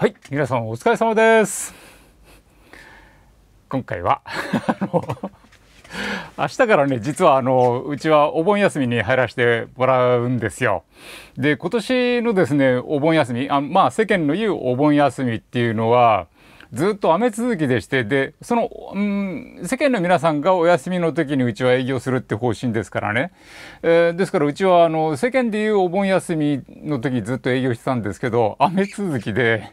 はい皆さんお疲れ様です今回は明日からね実はあのうちはお盆休みに入らせてもらうんですよ。で今年のですねお盆休みあまあ世間の言うお盆休みっていうのはずっと雨続きでしてでその、うん、世間の皆さんがお休みの時にうちは営業するって方針ですからね、えー、ですからうちはあの世間でいうお盆休みの時ずっと営業してたんですけど雨続きで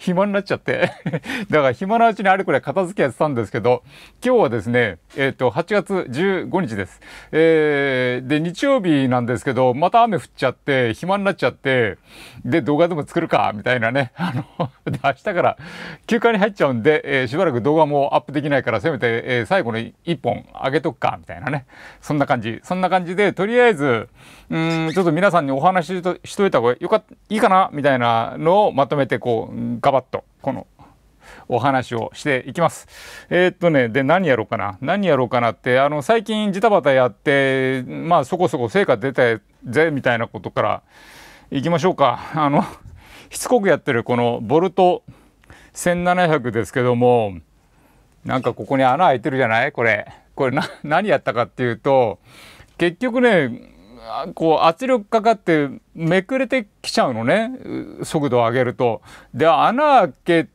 暇 になっちゃって だから暇なうちにあれこれ片付けやってたんですけど、今日はですね、えっ、ー、と、8月15日です。えー、で、日曜日なんですけど、また雨降っちゃって、暇になっちゃって、で、動画でも作るか、みたいなね。あので、明日から休暇に入っちゃうんで、えー、しばらく動画もアップできないから、せめて、えー、最後の1本上げとくか、みたいなね。そんな感じ。そんな感じで、とりあえず、うん、ちょっと皆さんにお話ししといた方がよかった、いいかな、みたいなののをまとめてこうガバッとこのお話をしていきます。えー、っとねで何やろうかな何やろうかなってあの最近ジタバタやってまあそこそこ成果出たぜみたいなことからいきましょうか。あのしつこくやってるこのボルト1700ですけどもなんかここに穴開いてるじゃないこれ。これ何やったかっていうと結局ねこう圧力かかってめくれてきちゃうのね速度を上げると。で穴開け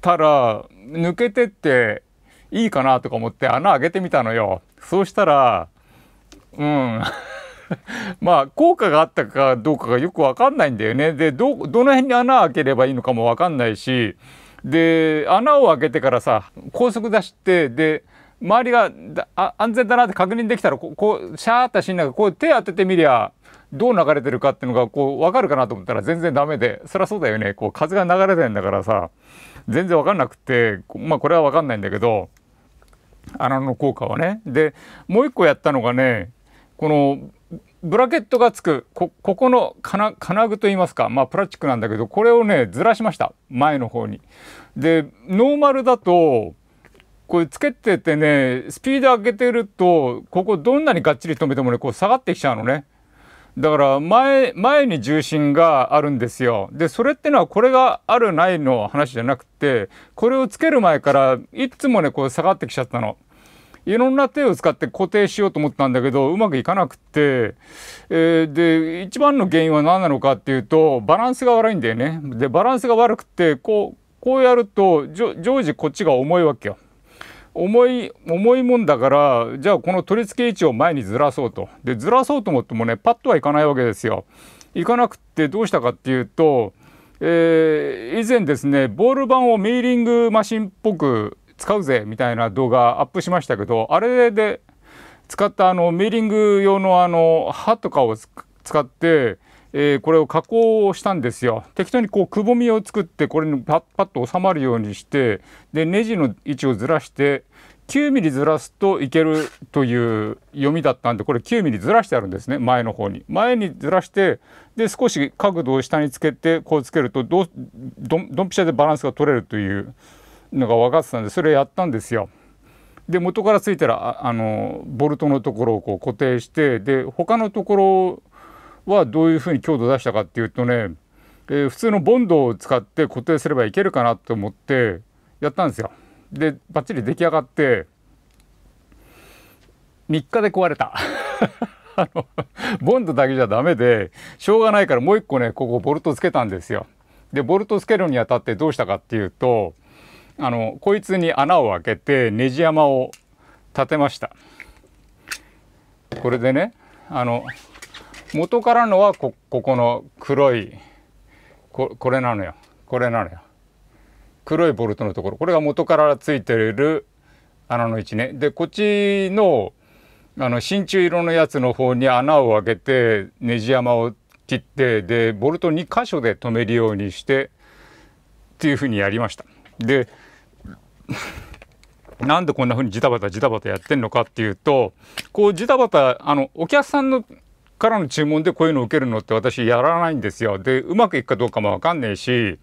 たら抜けてっていいかなとか思って穴開けてみたのよ。そうしたらうん まあ効果があったかどうかがよく分かんないんだよね。でどどの辺に穴開ければいいのかも分かんないしで穴を開けてからさ高速出してで周りがあ安全だなって確認できたらこうシャーってしながらこう手当ててみりゃどう流れてるかっていうのがこう分かるかなと思ったら全然ダメでそりゃそうだよねこう風が流れてるんだからさ全然分かんなくてまあこれは分かんないんだけど穴の効果はね。でもう一個やったのがねこのブラケットがつくここの金金具といいますかまあプラスチックなんだけどこれをねずらしました前の方に。でノーマルだとこれつけててね、スピード上げてると、ここどんなにがっちり止めてもね、こう下がってきちゃうのね。だから前、前に重心があるんですよ。で、それってのはこれがあるないの話じゃなくて、これをつける前からいつもね、こう下がってきちゃったの。いろんな手を使って固定しようと思ったんだけど、うまくいかなくって、えー、で、一番の原因は何なのかっていうと、バランスが悪いんだよね。で、バランスが悪くて、こう、こうやると、常時こっちが重いわけよ。重い重いもんだからじゃあこの取り付け位置を前にずらそうとでずらそうと思ってもねパッとはいかないわけですよ。いかなくってどうしたかっていうと、えー、以前ですねボール板をミーリングマシンっぽく使うぜみたいな動画アップしましたけどあれで使ったあのミーリング用のあの刃とかを使って、えー、これを加工をしたんですよ適当にこうくぼみを作ってこれにパッパッと収まるようにしてでネジの位置をずらして9ミリずらすといけるという読みだったんでこれ9ミリずらしてあるんですね前の方に前にずらしてで少し角度を下につけてこうつけるとどどんぴしゃでバランスが取れるというのが分かってたんでそれやったんですよ。で元からついたらあのボルトのところをこう固定してで他のところはどういうふうに強度出したかっていうとね、えー、普通のボンドを使って固定すればいけるかなと思ってやったんですよ。でばっちり出来上がって3日で壊れた あのボンドだけじゃダメでしょうがないからもう1個ねここボルトつけたんですよ。でボルトつけるにあたってどうしたかっていうとあのこいつに穴を開けてネジ山を立てました。これでねあの元からのはここの黒いここれなのよこれなのよ。黒いボルトのところこれが元からついてる穴の位置ねでこっちのあの真鍮色のやつの方に穴を開けてネジ山を切ってでボルト2箇所で止めるようにしてっていうふうにやりました。でなんでこんな風にジタバタジタバタやってんのかっていうとこうジタバタあのお客さんのからの注文でこういうのを受けるのって私やらないんですよ。でうまくいくかどうかもわかんねえし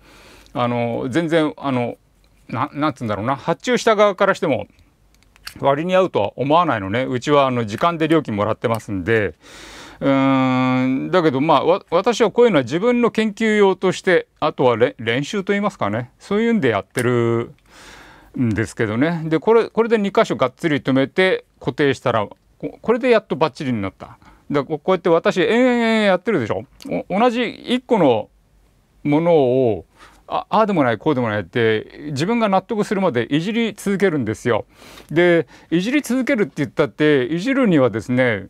あの全然あのななんつうんだろうな発注した側からしても割に合うとは思わないのねうちはあの時間で料金もらってますんでうーんだけどまあ私はこういうのは自分の研究用としてあとは練習といいますかねそういうんでやってるんですけどねでこれこれで2箇所がっつり止めて固定したらこれでやっとバッチリになった。でこうやって私延々やってるでしょ同じ1個のものをああでもないこうでもないって自分が納得するまでいじり続けるんですよ。でいじり続けるって言ったっていじるにはですね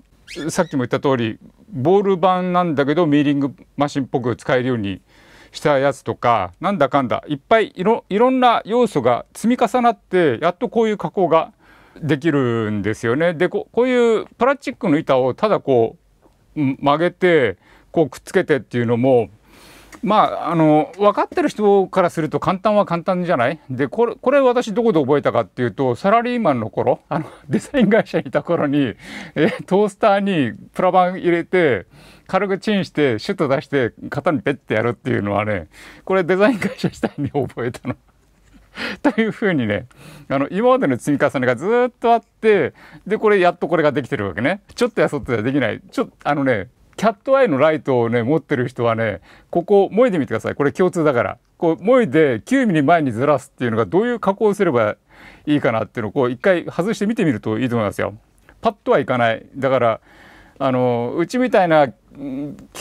さっきも言った通りボール版なんだけどミーリングマシンっぽく使えるようにしたやつとかなんだかんだいっぱいいろいろんな要素が積み重なってやっとこういう加工ができるんですよね。でこういうプラスチックの板をただこう曲げてこうくっつけてっていうのもまあ、あの分かってる人からすると簡単は簡単じゃないでこれこれ私どこで覚えたかっていうとサラリーマンの頃あの デザイン会社にいた頃にえトースターにプラバン入れて軽くチンしてシュッと出して型にペッてやるっていうのはねこれデザイン会社いんに覚えたの。というふうにねあの今までの積み重ねがずっとあってでこれやっとこれができてるわけねちょっとやそっとではできないちょっとあのねキャットアイのライトをね持ってる人はねここもえてみてくださいこれ共通だからこう萌えで9ミリ前にずらすっていうのがどういう加工をすればいいかなっていうのをこう一回外して見てみるといいと思いますよ。パッとはいかないだからあのうちみたいな機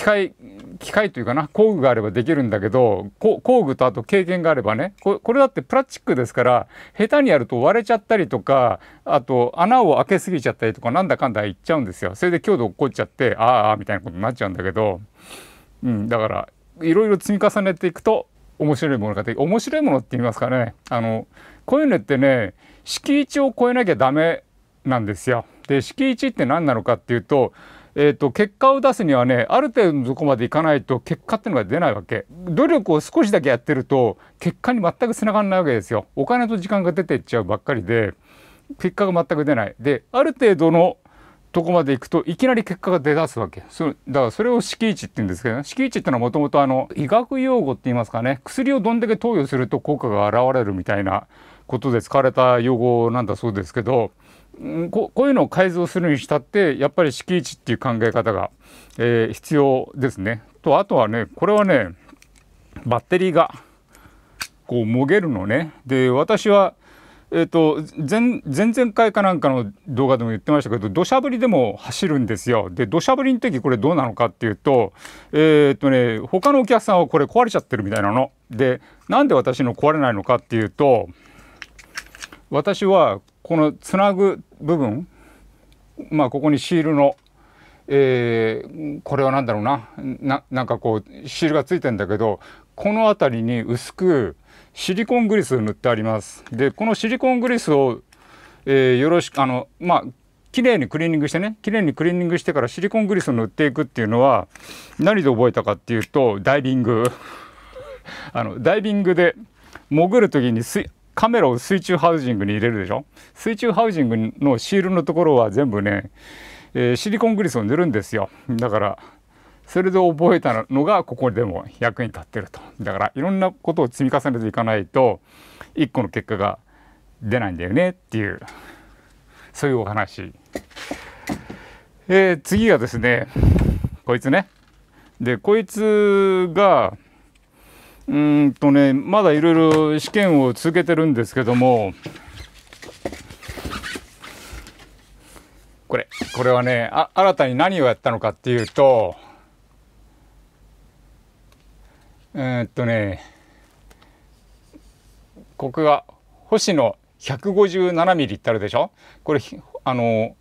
械機械というかな工具があればできるんだけど工具とあと経験があればねこれだってプラスチックですから下手にやると割れちゃったりとかあと穴を開けすぎちゃったりとかなんだかんだ言っちゃうんですよそれで強度落っこっちゃってああみたいなことになっちゃうんだけど、うん、だからいろいろ積み重ねていくと面白いものができ面白いものって言いますかねあのこういうのってね敷地を超えなきゃダメなんですよ。で敷地って何なのかっていうとえーと、結果を出すにはねある程度のとこまでいかないと結果っていうのが出ないわけ努力を少しだけやってると結果に全くつながらないわけですよお金と時間が出ていっちゃうばっかりで結果が全く出ないである程度のとこまで行くといきなり結果が出だすわけそだからそれを敷値って言うんですけど、ね、敷値ってのはもともと医学用語って言いますかね薬をどんだけ投与すると効果が現れるみたいなことで使われた用語なんだそうですけどこういうのを改造するにしたってやっぱり敷地っていう考え方が、えー、必要ですね。とあとはねこれはねバッテリーがこうもげるのね。で私はえーと、と前前々回かなんかの動画でも言ってましたけど土砂降りでも走るんですよ。で土砂降りの時これどうなのかっていうとえっ、ー、とね他のお客さんはこれ壊れちゃってるみたいなの。でなんで私の壊れないのかっていうと私はこのつなぐ部分まあここにシールの、えー、これは何だろうなななんかこうシールがついてんだけどこの辺りに薄くシリコングリスを塗ってあります。でこのシリコングリスを、えー、よろしくあのまあ綺麗にクリーニングしてね綺麗にクリーニングしてからシリコングリスを塗っていくっていうのは何で覚えたかっていうとダイビング あのダイビングで潜る時に水カメラを水中ハウジングに入れるでしょ水中ハウジングのシールのところは全部ね、えー、シリコングリスを塗るんですよだからそれで覚えたのがここでも役に立ってるとだからいろんなことを積み重ねていかないと一個の結果が出ないんだよねっていうそういうお話えー、次がですねこいつねでこいつがうんとね、まだいろいろ試験を続けてるんですけども、これ、これはね、あ新たに何をやったのかっていうと、えー、っとね、ここが星野157ミリってあるでしょこれ、あの、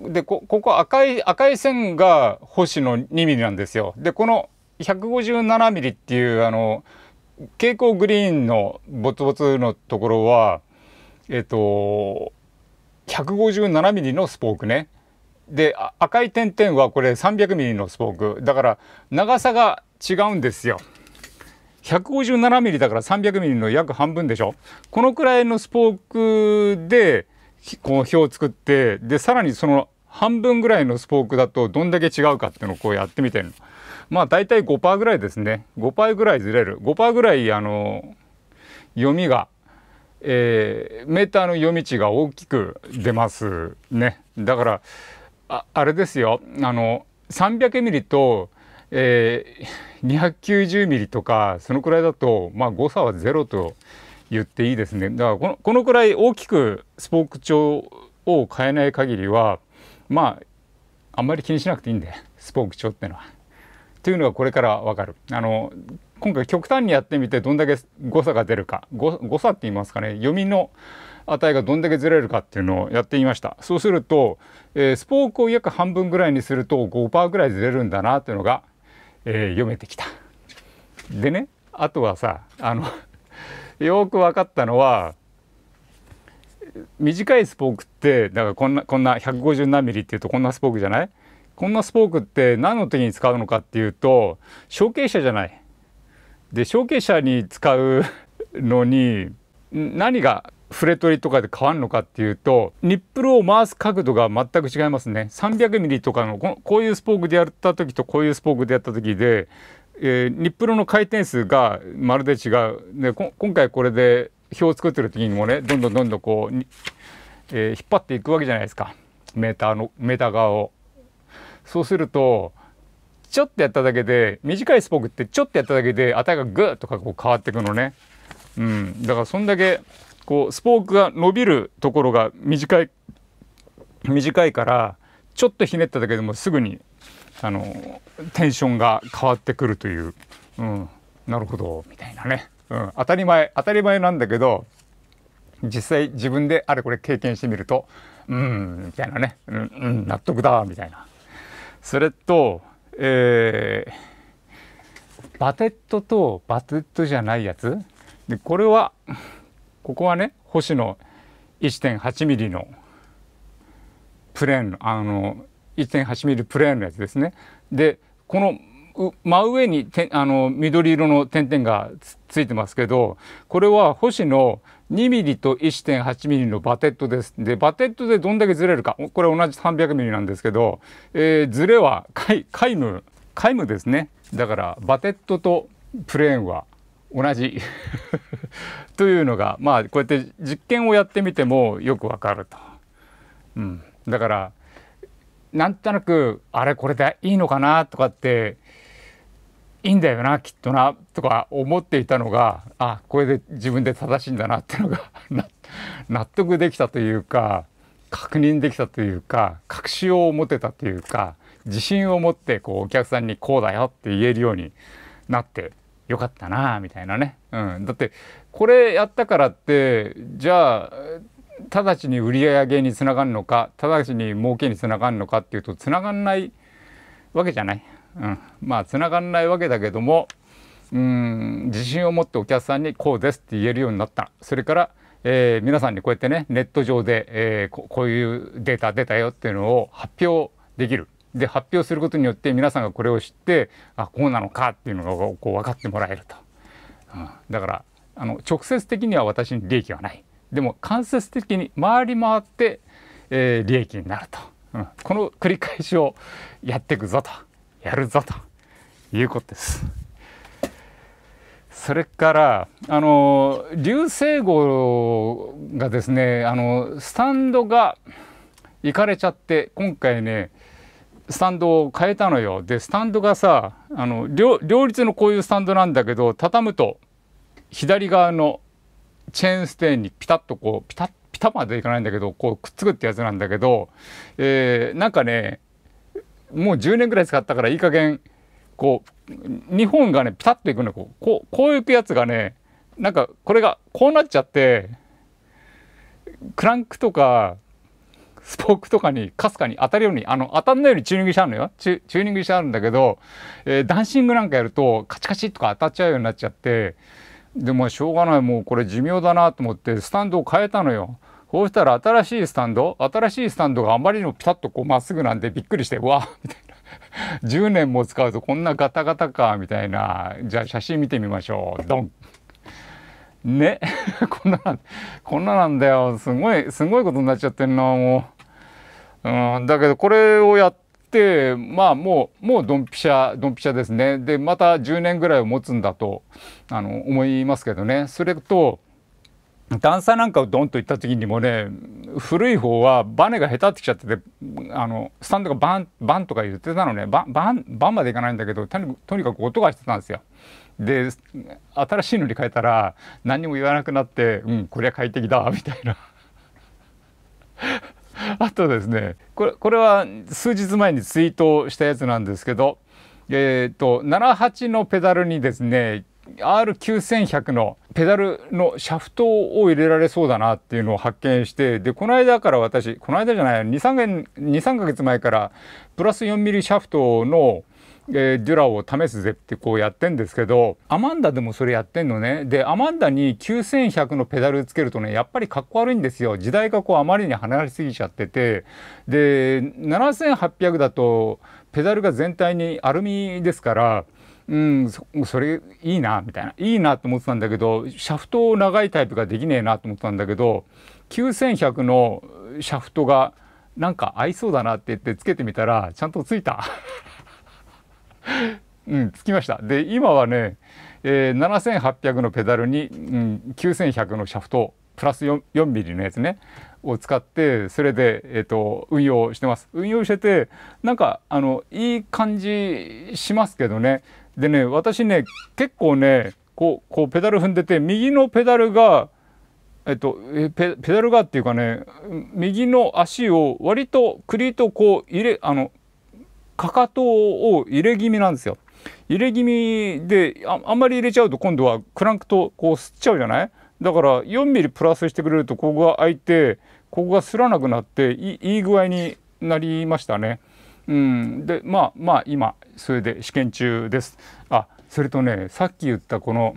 でこここ赤い赤い線が星の2ミリなんですよ。でこの157ミリっていうあの蛍光グリーンのボツボツのところはえっと157ミリのスポークねで赤い点々はこれ300ミリのスポークだから長さが違うんですよ。157ミリだから300ミリの約半分でしょこのくらいのスポークでこの表を作ってでさらにその半分ぐらいのスポークだとどんだけ違うかっていうのをこうやってみてるの。まあ大体5%ぐらいですね5%ぐらいずれる5%ぐらいあの読みが、えー、メーターの読み値が大きく出ますねだからああれですよあの300ミリと、えー、290ミリとかそのくらいだと、まあ、誤差はゼロと言っていいですねだからこのこのくらい大きくスポーク調を変えない限りはまああんまり気にしなくていいんでスポーク調ってのは。というのがこれからわかる。あの今回極端にやってみてどんだけ誤差が出るか誤差って言いますかね読みの値がどんだけずれるかっていうのをやってみましたそうすると、えー、スポークを約半分ぐらいにすると5%ぐらいずれるんだなっていうのが、えー、読めてきたでねあとはさあのよく分かったのは短いスポークってだからこんなこんな150何ミリっていうとこんなスポークじゃないこんなスポークって何の時に使うのかっていうと承継者じゃない。で承継者に使うのに何がフレトリとかで変わるのかっていうとニップルを回す角度が全く違いますね 300mm とかのこういうスポークでやった時とこういうスポークでやった時で、えー、ニップルの回転数がまるで違うで今回これで表を作ってる時にもねどんどんどんどんこう、えー、引っ張っていくわけじゃないですかメーターのメーター側を。そうするとちょっとやっただけで短いスポークってちょっとやっただけで値がグッとかこう変わっていくのね。うん、だからそんだけこうスポークが伸びるところが短い短いからちょっとひねっただけでもすぐにあのテンションが変わってくるという、うん、なるほどみたいなね、うん、当たり前当たり前なんだけど実際自分であれこれ経験してみるとうんみたいなね、うん、うん、納得だみたいな。それと、えー、バテットとバテットじゃないやつでこれはここはね星の1.8ミリのプレーンあの1.8ミリプレーンのやつですね。でこの真上にてあの緑色の点々がついてますけどこれは星の 2mm と 1.8mm のバテットです。で、バテットでどんだけずれるか。これ同じ 300mm なんですけど、えー、ずれは皆無、皆無ですね。だから、バテットとプレーンは同じ というのが、まあ、こうやって実験をやってみてもよくわかると。うん。だから、なんとなく、あれこれでいいのかなとかって、いいんだよなきっとなとか思っていたのがあこれで自分で正しいんだなってのが 納得できたというか確認できたというか確信を持てたというか自信を持ってこうお客さんにこうだよって言えるようになってよかったなみたいなね、うん、だってこれやったからってじゃあ直ちに売り上げにつながるのか直ちに儲けにつながるのかっていうとつながんないわけじゃない。うん、まあつながんないわけだけどもうん自信を持ってお客さんにこうですって言えるようになったそれから、えー、皆さんにこうやってねネット上で、えー、こういうデータ出たよっていうのを発表できる。で発表することによって皆さんがこれを知ってあこうなのかっていうのがこう分かってもらえると、うん、だからあの直接的には私に利益はないでも間接的に回り回って、えー、利益になると、うん、この繰り返しをやっていくぞと。やるぞということです。それからあの流星号がですねあのスタンドがいかれちゃって今回ねスタンドを変えたのよでスタンドがさあの両立のこういうスタンドなんだけど畳むと左側のチェーンステーンにピタッとこうピタッピタまでいかないんだけどこうくっつくってやつなんだけど、えー、なんかねもう10年ぐらい使ったからいい加減こう日本がねピタッといくのこうこうこういくやつがねなんかこれがこうなっちゃってクランクとかスポークとかにかすかに当たるようにあの当たんないようにチューニングしてあるのよチューニングしてあるんだけど、えー、ダンシングなんかやるとカチカチとか当たっちゃうようになっちゃってでもしょうがないもうこれ寿命だなと思ってスタンドを変えたのよ。こうしたら新しいスタンド、新しいスタンドがあまりにもピタッとこうまっすぐなんでびっくりして、わみたいな。10年も使うとこんなガタガタか、みたいな。じゃあ写真見てみましょう。ドン。ね。こんな、こんななんだよ。すごい、すごいことになっちゃってんな、もう。うん、だけどこれをやって、まあもう、もうドンピシャ、ドンピシャですね。で、また10年ぐらいを持つんだと、あの、思いますけどね。それと、段差なんかをドンといった時にもね古い方はバネがへたってきちゃっててあのスタンドがバンバンとか言ってたのねババンバンまでいかないんだけどとにかく音がしてたんですよ。で新しいのに変えたら何も言わなくなって「うんこれは快適だ」みたいな。あとですねこれこれは数日前にツイートしたやつなんですけどえーと、と78のペダルにですね R9100 のペダルのシャフトを入れられそうだなっていうのを発見してでこの間から私この間じゃない23か月前からプラス 4mm シャフトのえー、デュラを試すぜってこうやってんですけどアマンダでもそれやってんのねでアマンダに9100のペダルつけるとねやっぱりかっこ悪いんですよ時代がこうあまりに離れすぎちゃっててで7800だとペダルが全体にアルミですからうんそれいいなみたいないいなと思ってたんだけどシャフトを長いタイプができねえなと思ってたんだけど9100のシャフトがなんか合いそうだなって言ってつけてみたらちゃんとついた うんつきましたで今はね、えー、7800のペダルに、うん、9100のシャフトプラス 4, m ミリのやつねを使ってそれで、えーと運用してます運用しててなんかあのいい感じしますけどねでね私ね結構ねこうこうペダル踏んでて右のペダルがえっと、ペペダルがっていうかね右の足を割とクリこう入れあのかかとを入れ気味なんですよ。入れ気味でああんまり入れちゃうと今度はクランクとこう吸っちゃうじゃないだから4ミリプラスしてくれるとここが開いてここがすらなくなっていい具合になりましたね。うん、でまあまあ今それで試験中です。あそれとねさっき言ったこの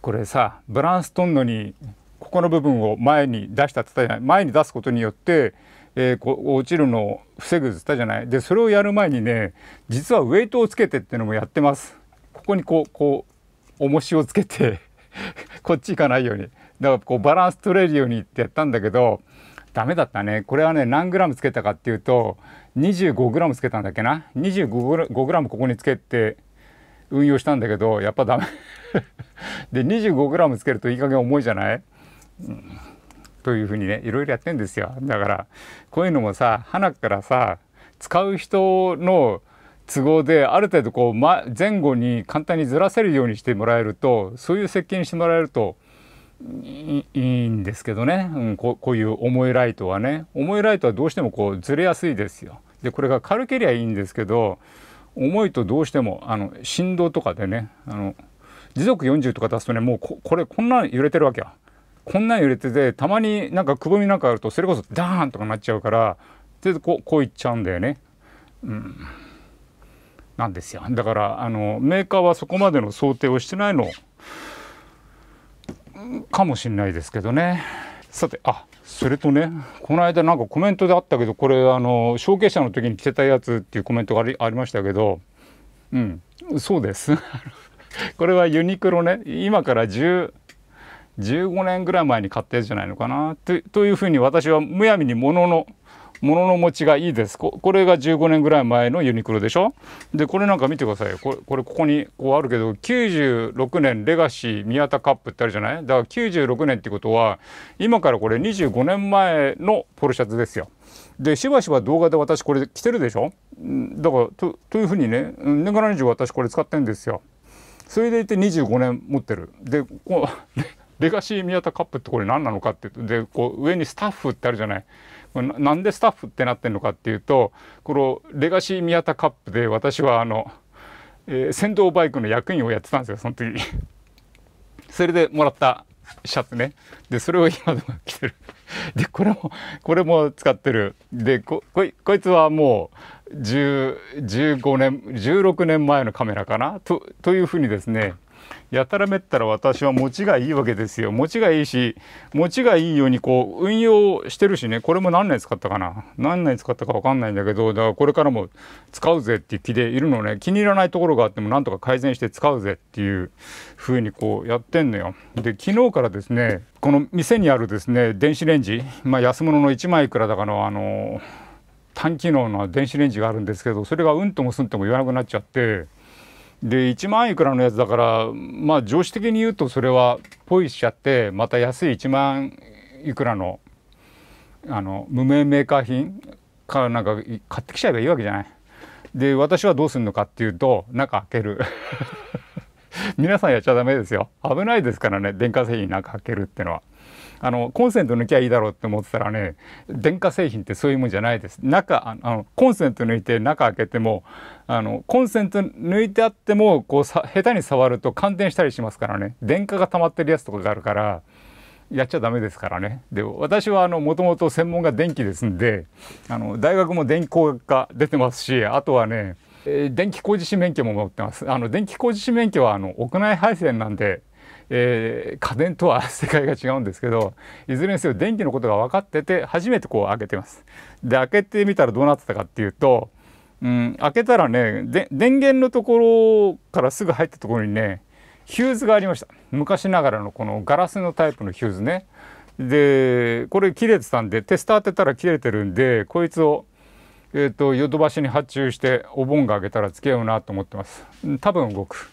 これさバランス取んのにここの部分を前に出したって言ったじゃない前に出すことによってえー、こう落ちるのを防ぐってったじゃないでそれをやる前にね実はウェイトをつけてってのもやってますここにこうこう重しをつけて こっち行かないようにだからこうバランス取れるようにってやったんだけどダメだったねこれはね何グラムつけたかっていうと 25g つけたんだっけな 25g ここにつけて運用したんだけどやっぱダメ で 25g つけるといい加減重いじゃない、うん、というふうにねいろいろやってんですよだからこういうのもさ花からさ使う人の都合である程度こう、ま、前後に簡単にずらせるようにしてもらえるとそういう設計にしてもらえるといいんですけどね、うんこ、こういう重いライトはね重いライトはどうしてもこうずれやすいですよ。でこれが軽けりゃいいんですけど重いとどうしてもあの振動とかでねあの時速40とか出すとねもうここれこんな揺れてるわけや。こんな揺れててたまになんかくぼみなんかあるとそれこそダーンとかなっちゃうからでこうこういっちゃうんだよね。うん、なんですよだからあのメーカーはそこまでの想定をしてないのかもしんないですけどねさてあそれとねこの間なんかコメントであったけどこれあの証券者の時に着てたやつっていうコメントがありましたけどうんそうです これはユニクロね今から10 15年ぐらい前に買ったやつじゃないのかなというふうに私はむやみにものの物の持ちがいいですこれが15年ぐらい前のユニクロでしょでこれなんか見てくださいよこれこれここにこうあるけど96年レガシー宮田カップってあるじゃないだから96年ってことは今からこれ25年前のポルシャツですよ。でしばしば動画で私これ着てるでしょだからとというふうにね年がら年中私これ使ってんですよ。それでいて25年持ってる。でこう レガシー宮田カップってこれ何なのかってでこう上にスタッフってあるじゃない。なんでスタッフってなってるのかっていうとこのレガシー宮田カップで私はあの、えー、先導バイクの役員をやってたんですよその時 それでもらったシャツねでそれを今でも着てる でこれもこれも使ってるでここいこいつはもう15年16年前のカメラかなとというふうにですねやたらめったら私は持ちがいいわけですよ持ちがいいし持ちがいいようにこう運用してるしねこれも何年使ったかな何年使ったか分かんないんだけどだからこれからも使うぜっていう気でいるのね気に入らないところがあってもなんとか改善して使うぜっていう風にこうやってんのよで昨日からですねこの店にあるですね電子レンジまあ安物の1枚いくらだかのあのー単機能の電子レンジがあるんですけどそれがうんともすんとも言わなくなっちゃってで1万いくらのやつだからまあ常識的に言うとそれはポイしちゃってまた安い1万いくらのあの無名メーカー品かなんか買ってきちゃえばいいわけじゃない。で私はどうするのかっていうと中開ける 皆さんやっちゃダメですよ危ないですからね電化製品なんかけるってのはあのコンセント抜きゃいいだろうって思ってたらね電化製品ってそういうもんじゃないです中あのコンセント抜いて中開けてもあのコンセント抜いてあってもこう下手に触ると感電したりしますからね電化が溜まってるやつとかがあるからやっちゃダメですからねで私はもともと専門が電気ですんであの大学も電気工学科出てますしあとはねえー、電気工事士免許も持ってます。あの電気工事士免許はあの屋内配線なんで、えー、家電とは世界が違うんですけど、いずれにせよ電気のことが分かってて初めてこう開けてます。で開けてみたらどうなってたかっていうと、うん、開けたらねで電源のところからすぐ入ったところにねヒューズがありました昔ながらのこのガラスのタイプのヒューズねでこれ切れてたんでテスター当てたら切れてるんでこいつをえーと、ヨドバシに発注してお盆が明けたら付き合うなと思ってます多分動く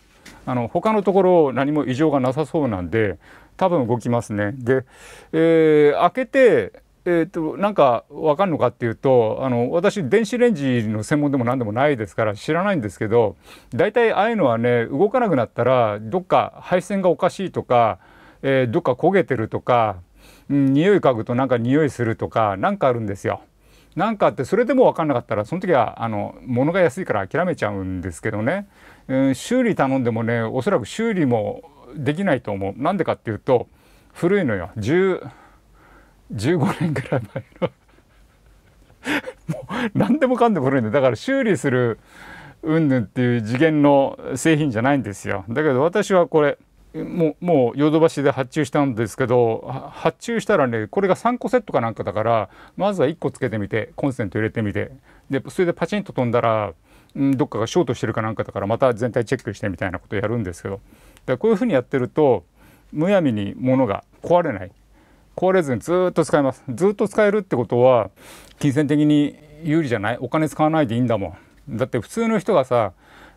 あの他のところ何も異常がなさそうなんで多分動きますねで、えー、開けてえーと、なんか分かんのかっていうとあの私電子レンジの専門でも何でもないですから知らないんですけど大体ああいうのはね動かなくなったらどっか配線がおかしいとか、えー、どっか焦げてるとか、うん、匂い嗅ぐとなんか匂いするとか何かあるんですよ。んかってそれでも分かんなかったらその時はあの物が安いから諦めちゃうんですけどね、えー、修理頼んでもねおそらく修理もできないと思うなんでかっていうと古いのよ10 15年ぐらい前の もう何でもかんでも古いんだだから修理するうんぬんっていう次元の製品じゃないんですよだけど私はこれもうもうヨドバシで発注したんですけど発注したらねこれが3個セットかなんかだからまずは1個つけてみてコンセント入れてみてでそれでパチンと飛んだら、うん、どっかがショートしてるかなんかだからまた全体チェックしてみたいなことやるんですけどだこういうふうにやってるとむやみに物が壊れない壊れずにずっと使えますずっと使えるってことは金銭的に有利じゃないお金使わないでいいんだもんだって普通の人がさ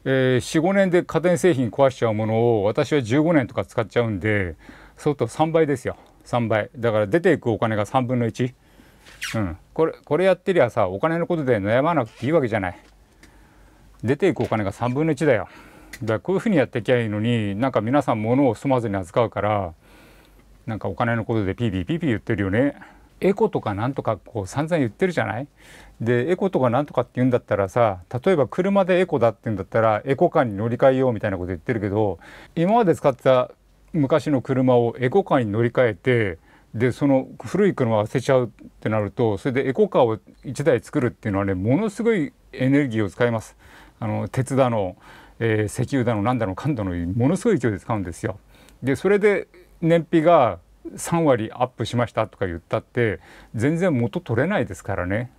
えー、45年で家電製品壊しちゃうものを私は15年とか使っちゃうんでそうすると3倍ですよ3倍だから出ていくお金が3分の1、うん、これこれやってりゃさお金のことで悩まなくていいわけじゃない出ていくお金が3分の1だよだからこういうふうにやってきゃいいのになんか皆さん物を済まずに扱うからなんかお金のことでピーピーピーピー言ってるよねエコとかなんとかこう散々言ってるじゃないでエコとかなんとかって言うんだったらさ例えば車でエコだって言うんだったらエコカーに乗り換えようみたいなこと言ってるけど今まで使った昔の車をエコカーに乗り換えてでその古い車を捨てちゃうってなるとそれでエコカーを1台作るっていうのはねものすごいエネルギーを使います。あの鉄だの、えー、石油だの何だのかんだのものすごい勢いで使うんですよ。でそれで燃費が3割アップしましたとか言ったって全然元取れないですからね。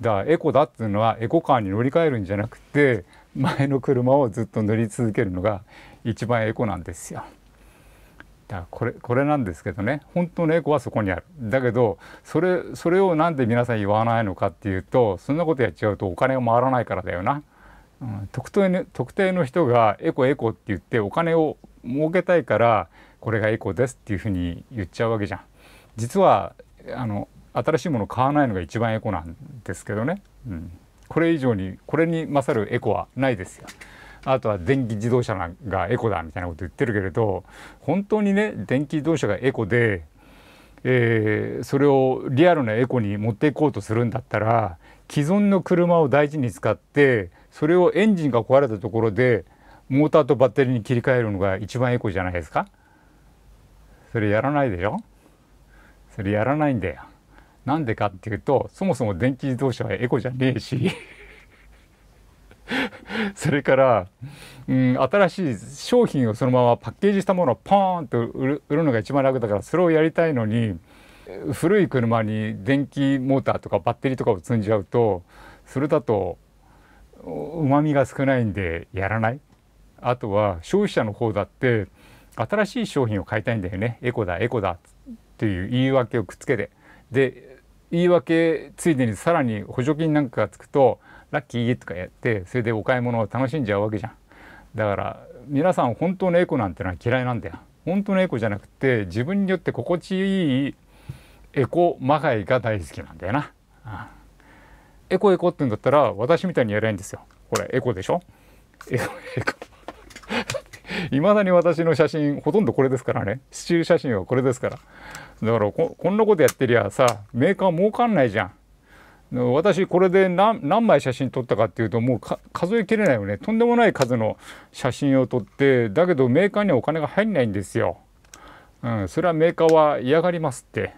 だからエコだっていうのはエコカーに乗り換えるんじゃなくて前の車をずっと乗り続けるのが一番エコなんですよ。だこれこれなんですけどね本当のエコはそこにあるだけどそれそれをなんで皆さん言わないのかっていうとそんなことやっちゃうとお金が回らないからだよな、うん、特定特定の人がエコエコって言ってお金を儲けたいからこれがエコですっていうふうに言っちゃうわけじゃん。実はあの新しいものを買わないのが一番エコなんですけどね、うん、これ以上にこれに勝るエコはないですよ。あとは電気自動車がエコだみたいなこと言ってるけれど本当にね電気自動車がエコで、えー、それをリアルなエコに持っていこうとするんだったら既存の車を大事に使ってそれをエンジンが壊れたところでモーターとバッテリーに切り替えるのが一番エコじゃないですか。それやらないでしょそれやらないんだよ。なんでかっていうとそもそも電気自動車はエコじゃねえし それから、うん、新しい商品をそのままパッケージしたものをポーンと売るのが一番楽だからそれをやりたいのに古い車に電気モーターとかバッテリーとかを積んじゃうとそれだとうまみが少ないんでやらないあとは消費者の方だって新しい商品を買いたいんだよねエコだエコだっていう言い訳をくっつけてで言い訳ついでにさらに補助金なんかがつくとラッキーとかやってそれでお買い物を楽しんじゃうわけじゃんだから皆さん本当のエコなんてのは嫌いなんだよ本当のエコじゃなくて自分によって心地いいエコまがいが大好きなんだよな、うん、エコエコって言うんだったら私みたいにやりないいんですよこれエコでしょエコエコいまだに私の写真ほとんどこれですからねスチール写真はこれですからだからここんなことやってりゃさメーカー儲かんないじゃん私これで何枚写真撮ったかっていうともう数えきれないよねとんでもない数の写真を撮ってだけどメーカーにお金が入んないんですよ。うん、それはメーカーは嫌がりますって。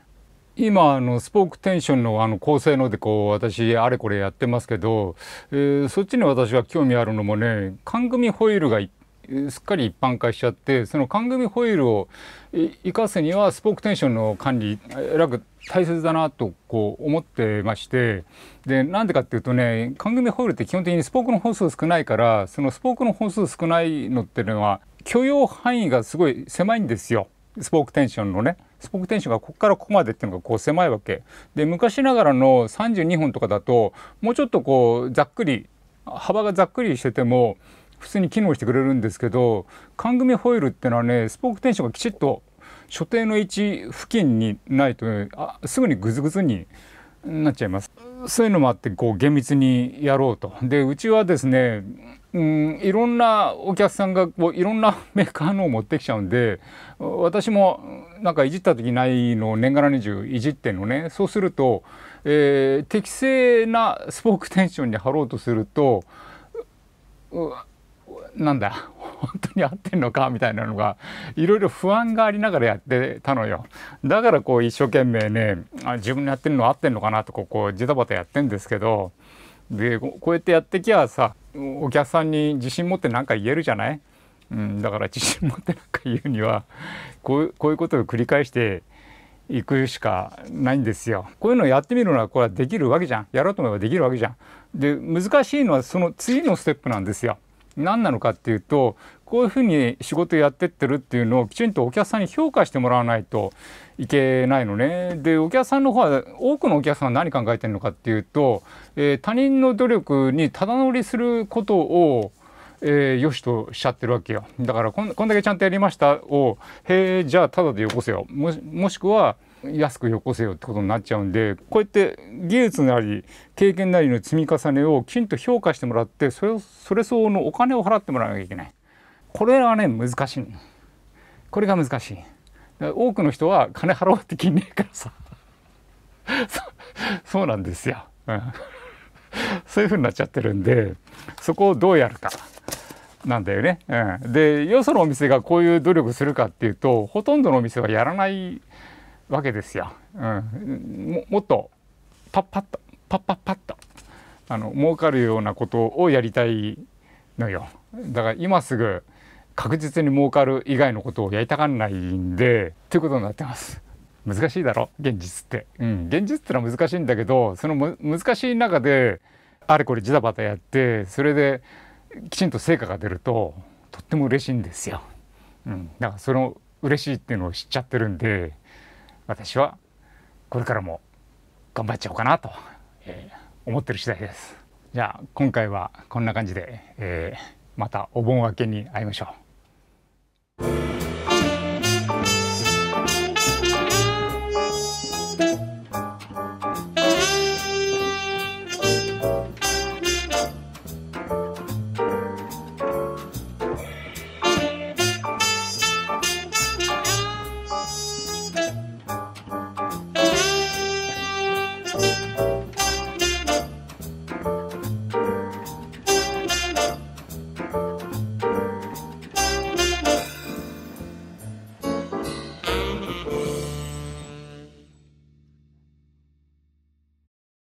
今あのスポークテンションのあの高性能でこう私あれこれやってますけど、えー、そっちに私が興味あるのもね缶組ホイールがいっすっかり一般化しちゃってその缶組ホイールを生かすにはスポークテンションの管理えく大切だなとこう思ってましてでなんでかっていうとね缶組ホイールって基本的にスポークの本数少ないからそのスポークの本数少ないのっていうのは許容範囲がすごい狭いんですよスポークテンションのね。スポークテンションがここからここまでっていうのがこう狭いわけで昔ながらの32本とかだともうちょっとこうざっくり幅がざっくりしてても普通に機能してくれるんですけど缶組ホイールってのはねスポークテンションがきちっと所定の位置付近にないとあすぐにグズグズになっちゃいます。そういうのもあってこう厳密にやろうと。でうちはですねうんいろんなお客さんがこういろんなメーカーのを持ってきちゃうんで私もなんかいじった時ないのを年がら年中いじってんのねそうすると、えー、適正なスポークテンションに貼ろうとするとなんだ本当に合ってんのかみたいなのがいろいろ不安がありながらやってたのよだからこう一生懸命ねあ自分のやってるの合ってんのかなとここジタバタやってんですけどでこうやってやってきゃさお客さんに自信持って何か言えるじゃない、うん、だから自信持って何か言うにはこうこういうことを繰り返していくしかないんですよ。こういうのをやってみるのはこれはできるわけじゃんやろうと思えばできるわけじゃん。で難しいのはその次のステップなんですよ。何なのかっていうとこういうふうに仕事やってってるっていうのをきちんとお客さんに評価してもらわないといけないのね。でお客さんの方は多くのお客さんは何考えてるのかっていうと、えー、他人の努力にただ乗りすることをえー、よしとしちゃってるわけよだからこんこんだけちゃんとやりましたをへえじゃあただでよこせよももしくは安くよこせよってことになっちゃうんでこうやって技術なり経験なりの積み重ねをきちんと評価してもらってそれそれ相応のお金を払ってもらわなきゃいけないこれはね難しいこれが難しい多くの人は金払おうって気ねえからさ そうなんですよ、うん、そういうふうになっちゃってるんでそこをどうやるかなんだよね、うん、でよそのお店がこういう努力するかっていうとほとんどのお店はやらないわけですよ、うん、ももっとパッパッとパッパッパッとあの儲かるようなことをやりたいのよだから今すぐ確実に儲かる以外のことをやりたがんないんでということになってます難しいだろ現実って、うん、現実ってのは難しいんだけどその難しい中であれこれジタバタやってそれできちんと成果が出るととっても嬉しいんですよ。うん、だからその嬉しいっていうのを知っちゃってるんで私はこれからも頑張っちゃおうかなと、えー、思ってる次第です。じゃあ今回はこんな感じで、えー、またお盆明けに会いましょう。